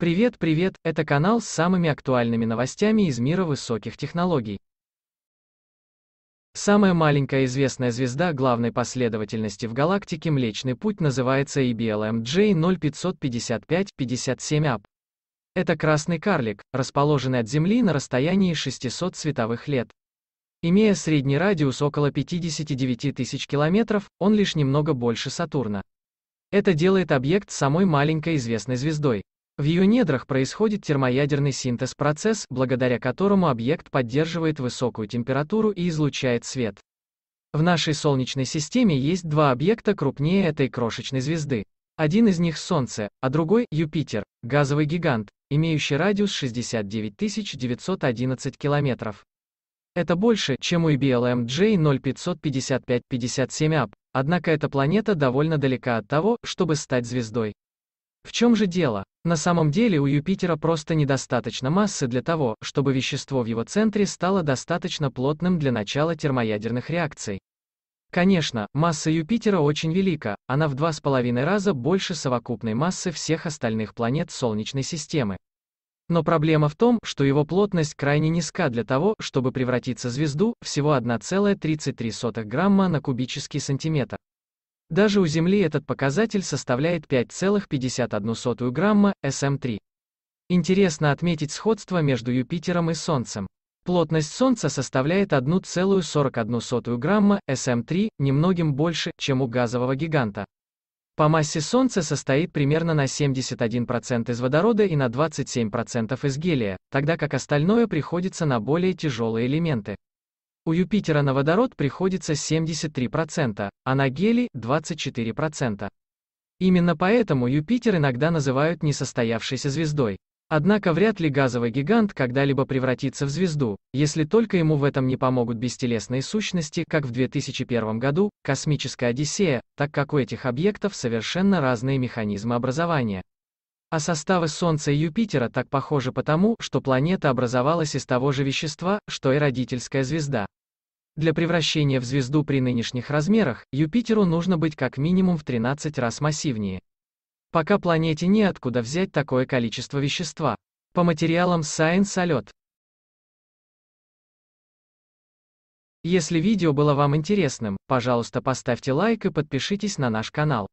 Привет, привет, это канал с самыми актуальными новостями из мира высоких технологий. Самая маленькая известная звезда главной последовательности в галактике Млечный Путь называется EBLM j 0555-57AP. Это красный карлик, расположенный от Земли на расстоянии 600 световых лет. Имея средний радиус около 59 тысяч километров, он лишь немного больше Сатурна. Это делает объект самой маленькой известной звездой. В ее недрах происходит термоядерный синтез процесс, благодаря которому объект поддерживает высокую температуру и излучает свет. В нашей Солнечной системе есть два объекта крупнее этой крошечной звезды. Один из них Солнце, а другой – Юпитер, газовый гигант, имеющий радиус 69 911 километров. Это больше, чем у IBLM j 0555 57 а однако эта планета довольно далека от того, чтобы стать звездой. В чем же дело? На самом деле у Юпитера просто недостаточно массы для того, чтобы вещество в его центре стало достаточно плотным для начала термоядерных реакций. Конечно, масса Юпитера очень велика, она в два с половиной раза больше совокупной массы всех остальных планет Солнечной системы. Но проблема в том, что его плотность крайне низка для того, чтобы превратиться в звезду, всего 1,33 грамма на кубический сантиметр. Даже у Земли этот показатель составляет 5,51 грамма, СМ3. Интересно отметить сходство между Юпитером и Солнцем. Плотность Солнца составляет 1,41 грамма, СМ3, немногим больше, чем у газового гиганта. По массе Солнца состоит примерно на 71% из водорода и на 27% из гелия, тогда как остальное приходится на более тяжелые элементы. У Юпитера на водород приходится 73%, а на гелий – 24%. Именно поэтому Юпитер иногда называют несостоявшейся звездой. Однако вряд ли газовый гигант когда-либо превратится в звезду, если только ему в этом не помогут бестелесные сущности, как в 2001 году, космическая Одиссея, так как у этих объектов совершенно разные механизмы образования. А составы Солнца и Юпитера так похожи потому, что планета образовалась из того же вещества, что и родительская звезда. Для превращения в звезду при нынешних размерах, Юпитеру нужно быть как минимум в 13 раз массивнее. Пока планете неоткуда взять такое количество вещества. По материалам Science Alert. Если видео было вам интересным, пожалуйста поставьте лайк и подпишитесь на наш канал.